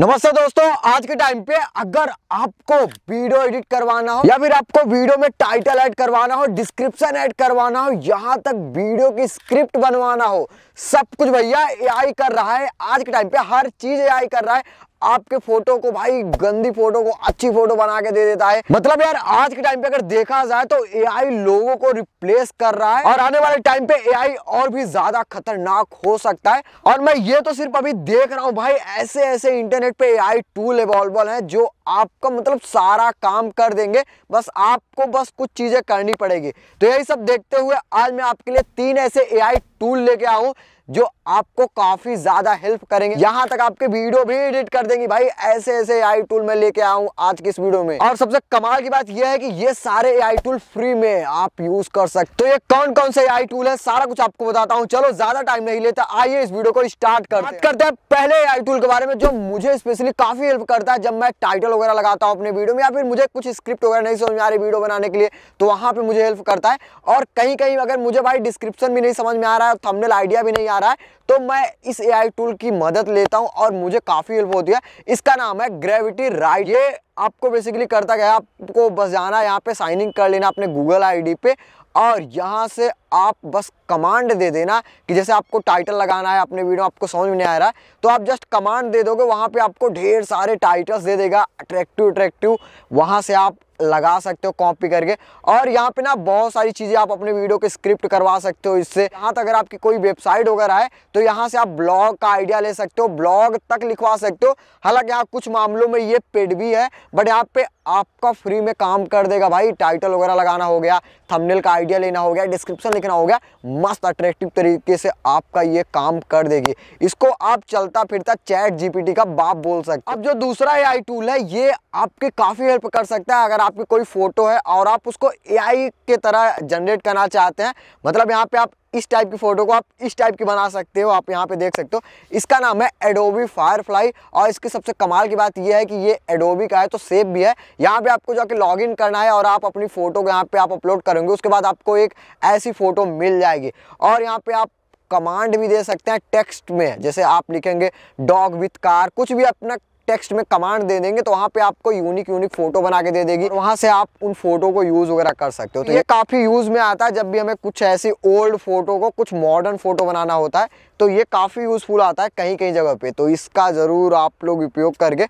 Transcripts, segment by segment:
नमस्ते दोस्तों आज के टाइम पे अगर आपको वीडियो एडिट करवाना हो या फिर आपको वीडियो में टाइटल ऐड करवाना हो डिस्क्रिप्शन ऐड करवाना हो यहाँ तक वीडियो की स्क्रिप्ट बनवाना हो सब कुछ भैया एआई कर रहा है आज के टाइम पे हर चीज एआई कर रहा है आपके फोटो को भाई गंदी फोटो को अच्छी फोटो बना के दे देता है मतलब यार आज के टाइम पे अगर देखा जाए तो एआई लोगों को रिप्लेस कर रहा है और आने वाले टाइम पे एआई और भी ज्यादा खतरनाक हो सकता है और मैं ये तो सिर्फ अभी देख रहा हूँ भाई ऐसे ऐसे इंटरनेट पे एआई टूल अवेलेबल है जो आपका मतलब सारा काम कर देंगे बस आपको बस कुछ चीज़ें करनी पड़ेगी तो यही सब देखते हुए आज मैं आपके लिए तीन ऐसे एआई टूल लेके आऊँ जो आपको काफ़ी ज़्यादा हेल्प करेंगे यहां तक आपके वीडियो भी एडिट कर देंगे भाई ऐसे ऐसे एआई टूल मैं लेके आऊँ आज की इस वीडियो में और सबसे कमाल की बात यह है कि ये सारे एआई टूल फ्री में आप यूज कर सकते तो ये कौन कौन से एआई टूल है सारा कुछ आपको बताता हूँ चलो ज़्यादा टाइम नहीं लेता आइए इस वीडियो को स्टार्ट करते, करते हैं पहले एआई टूल के बारे में जो मुझे स्पेशली काफ़ी हेल्प करता है जब मैं टाइटल वगैरह लगाता हूँ अपने वीडियो में या फिर मुझे कुछ स्क्रिप्ट वगैरह नहीं समझ में आ रही वीडियो बनाने के लिए तो वहाँ पर मुझे हेल्प करता है और कहीं कहीं अगर मुझे भाई डिस्क्रिप्शन भी नहीं समझ में आ रहा है और थमनेल आइडिया भी नहीं आ रहा है तो मैं इस ए टूल की मदद लेता हूँ और मुझे काफ़ी हेल्प होती है इसका नाम है ग्रेविटी राइट ये आपको बेसिकली करता गया आपको बस जाना यहाँ पे साइन इन कर लेना अपने गूगल आईडी पे और यहाँ से आप बस कमांड दे देना कि जैसे आपको टाइटल लगाना है अपने वीडियो आपको समझ में नहीं आ रहा है तो आप जस्ट कमांड दे दोगे वहाँ पे आपको ढेर सारे टाइटल्स दे देगा अट्रैक्टिव अट्रैक्टिव वहाँ से आप लगा सकते हो कॉपी करके और यहाँ पे ना बहुत सारी चीज़ें आप अपने वीडियो के स्क्रिप्ट करवा सकते हो इससे यहाँ तक अगर आपकी कोई वेबसाइट वगैरह है तो यहाँ से आप ब्लॉग का आइडिया ले सकते हो ब्लॉग तक लिखवा सकते हो हालांकि यहाँ कुछ मामलों में ये पेड भी है बट यहाँ पे आपका फ्री में काम कर देगा भाई टाइटल वगैरह लगाना हो गया थंबनेल का आइडिया लेना हो गया डिस्क्रिप्शन लिखना हो गया मस्त अट्रैक्टिव तरीके से आपका ये काम कर देगी इसको आप चलता फिरता चैट जीपीटी का बाप बोल सकते अब जो दूसरा ए टूल है ये आपके काफ़ी हेल्प कर सकता है अगर आपकी कोई फोटो है और आप उसको ए के तरह जनरेट करना चाहते हैं मतलब यहाँ पे आप इस टाइप की फ़ोटो को आप इस टाइप की बना सकते हो आप यहाँ पे देख सकते हो इसका नाम है एडोबी फायरफ्लाई और इसकी सबसे कमाल की बात यह है कि ये एडोबी का है तो सेफ भी है यहाँ पे आपको जाके लॉगिन करना है और आप अपनी फ़ोटो को यहाँ पे आप अपलोड करेंगे उसके बाद आपको एक ऐसी फ़ोटो मिल जाएगी और यहाँ पे आप कमांड भी दे सकते हैं टेक्स्ट में जैसे आप लिखेंगे डॉग विथ कार कुछ भी अपना टेक्स्ट में कमांड दे देंगे तो वहाँ पे आपको यूनिक यूनिक फोटो बना के दे देगी वहाँ से आप उन फोटो को यूज वगैरह कर सकते हो तो ये काफी यूज में आता है जब भी हमें कुछ ऐसी ओल्ड फोटो को कुछ मॉडर्न फोटो बनाना होता है तो ये काफ़ी यूज़फुल आता है कहीं कहीं जगह पे तो इसका ज़रूर आप लोग उपयोग करके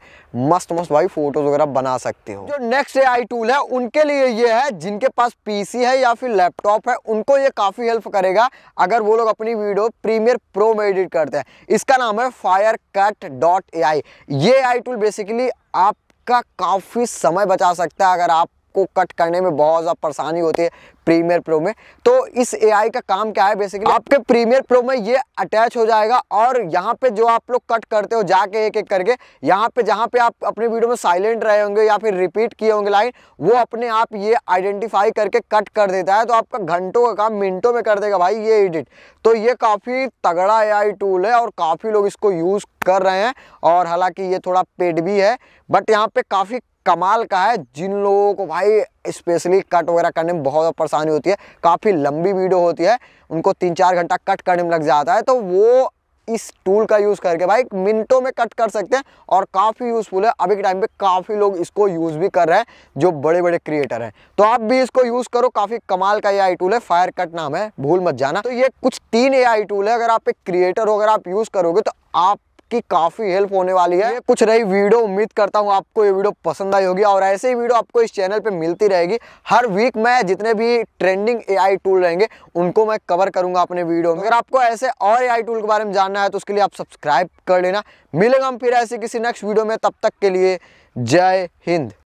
मस्त मस्त भाई फोटोज़ वगैरह बना सकते हो जो नेक्स्ट ए आई टूल है उनके लिए ये है जिनके पास पीसी है या फिर लैपटॉप है उनको ये काफ़ी हेल्प करेगा अगर वो लोग अपनी वीडियो प्रीमियर प्रो में एडिट करते हैं इसका नाम है fire cut dot A I ये आई टूल बेसिकली आपका काफ़ी समय बचा सकता है अगर आप को कट करने में बहुत ज़्यादा परेशानी होती है प्रीमियर प्रो में तो इस एआई का काम क्या है बेसिकली आपके प्रीमियर प्रो में ये अटैच हो जाएगा और यहाँ पे जो आप लोग कट करते हो जाके एक एक करके यहाँ पे जहाँ पे आप अपने वीडियो में साइलेंट रहे होंगे या फिर रिपीट किए होंगे लाइन वो अपने आप ये आइडेंटिफाई करके कट कर देता है तो आपका घंटों का काम मिनटों में कर देगा भाई ये एडिट तो ये काफ़ी तगड़ा ए टूल है और काफ़ी लोग इसको यूज़ कर रहे हैं और हालांकि ये थोड़ा पेड भी है बट यहाँ पे काफ़ी कमाल का है जिन लोगों को भाई स्पेशली कट वगैरह करने में बहुत परेशानी होती है काफ़ी लंबी वीडियो होती है उनको तीन चार घंटा कट करने में लग जाता है तो वो इस टूल का यूज़ करके भाई मिनटों में कट कर सकते हैं और काफ़ी यूज़फुल है अभी के टाइम पे काफ़ी लोग इसको यूज़ भी कर रहे हैं जो बड़े बड़े क्रिएटर हैं तो आप भी इसको यूज़ करो काफ़ी कमाल का ये आई टूल है फायर कट नाम है भूल मत जाना तो ये कुछ तीन ए आई टूल है अगर आप एक क्रिएटर हो अगर आप यूज़ करोगे तो आप की काफ़ी हेल्प होने वाली है कुछ रही वीडियो उम्मीद करता हूँ आपको ये वीडियो पसंद आई होगी और ऐसे ही वीडियो आपको इस चैनल पर मिलती रहेगी हर वीक मैं जितने भी ट्रेंडिंग ए टूल रहेंगे उनको मैं कवर करूंगा अपने वीडियो में अगर आपको ऐसे और ए टूल के बारे में जानना है तो उसके लिए आप सब्सक्राइब कर लेना मिलेगा हम फिर ऐसे किसी नेक्स्ट वीडियो में तब तक के लिए जय हिंद